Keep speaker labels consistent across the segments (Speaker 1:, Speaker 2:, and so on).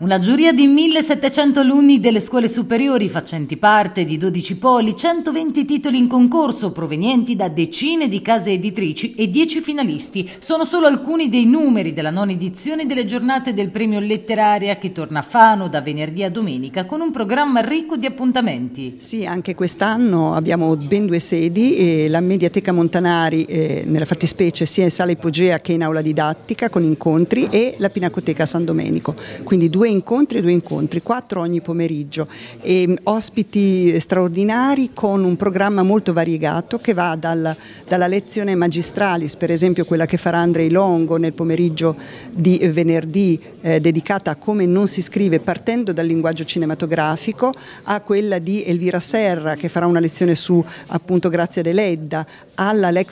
Speaker 1: Una giuria di 1700 alunni delle scuole superiori facenti parte di 12 poli, 120 titoli in concorso provenienti da decine di case editrici e 10 finalisti sono solo alcuni dei numeri della nona edizione delle giornate del premio Letteraria che torna a Fano da venerdì a domenica con un programma ricco di appuntamenti. Sì,
Speaker 2: anche quest'anno abbiamo ben due sedi, la Mediateca Montanari eh, nella fattispecie sia in sala ipogea che in aula didattica con incontri e la Pinacoteca San Domenico, quindi due due incontri e due incontri, quattro ogni pomeriggio, e ehm, ospiti straordinari con un programma molto variegato che va dal, dalla lezione magistralis, per esempio quella che farà Andrei Longo nel pomeriggio di venerdì eh, dedicata a come non si scrive partendo dal linguaggio cinematografico, a quella di Elvira Serra che farà una lezione su appunto Grazia Deledda, alla lezione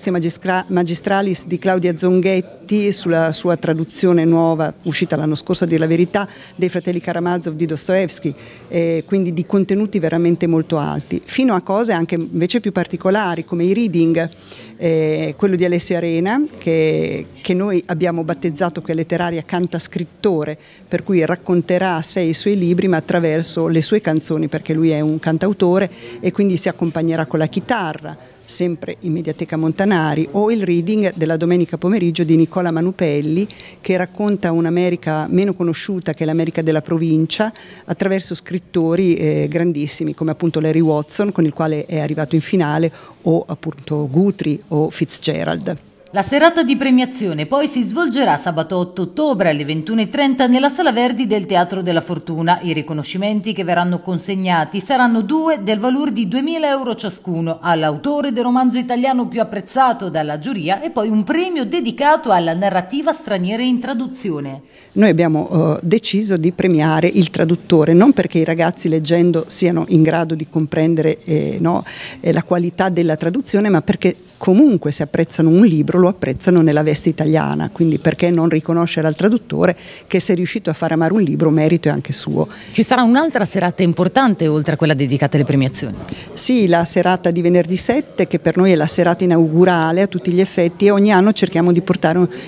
Speaker 2: Magistralis di Claudia Zonghetti sulla sua traduzione nuova uscita l'anno scorso a dire la verità dei fratelli Karamazov di Dostoevsky, eh, quindi di contenuti veramente molto alti, fino a cose anche invece più particolari come i reading, eh, quello di Alessio Arena che, che noi abbiamo battezzato che a Letteraria Canta Scrittore, per cui racconterà a sé i suoi libri ma attraverso le sue canzoni perché lui è un cantautore e quindi si accompagnerà con la chitarra, sempre in Mediateca Montanari, o il reading della domenica pomeriggio di Nicola Manupelli che racconta un'America meno conosciuta che l'America della provincia attraverso scrittori eh, grandissimi come appunto Larry Watson con il quale è arrivato in finale o appunto Guthrie o Fitzgerald.
Speaker 1: La serata di premiazione poi si svolgerà sabato 8 ottobre alle 21.30 nella Sala Verdi del Teatro della Fortuna. I riconoscimenti che verranno consegnati saranno due del valore di 2.000 euro ciascuno all'autore del romanzo italiano più apprezzato dalla giuria e poi un premio dedicato alla narrativa straniera in traduzione.
Speaker 2: Noi abbiamo eh, deciso di premiare il traduttore, non perché i ragazzi leggendo siano in grado di comprendere eh, no, eh, la qualità della traduzione, ma perché comunque se apprezzano un libro lo lo apprezzano nella veste italiana, quindi perché non riconoscere al traduttore che se è riuscito a far amare un libro merito è anche suo.
Speaker 1: Ci sarà un'altra serata importante oltre a quella dedicata alle
Speaker 2: premiazioni? Sì, la serata di venerdì 7 che per noi è la serata inaugurale a tutti gli effetti e ogni anno cerchiamo di portare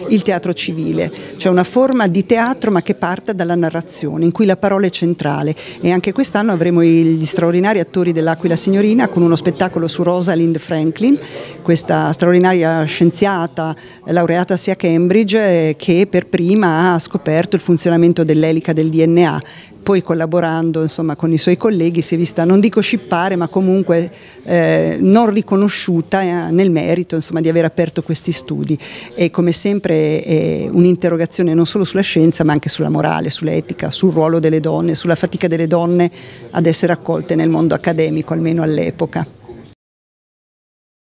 Speaker 2: il teatro civile, cioè una forma di teatro ma che parte dalla narrazione in cui la parola è centrale e anche quest'anno avremo gli straordinari attori dell'Aquila Signorina con uno spettacolo su Rosalind Franklin, questa straordinaria scienziata scienziata laureatasi a Cambridge eh, che per prima ha scoperto il funzionamento dell'elica del DNA poi collaborando insomma, con i suoi colleghi si è vista, non dico scippare, ma comunque eh, non riconosciuta eh, nel merito insomma, di aver aperto questi studi. E come sempre è un'interrogazione non solo sulla scienza, ma anche sulla morale, sull'etica, sul ruolo delle donne, sulla fatica delle donne ad essere accolte nel mondo accademico, almeno all'epoca.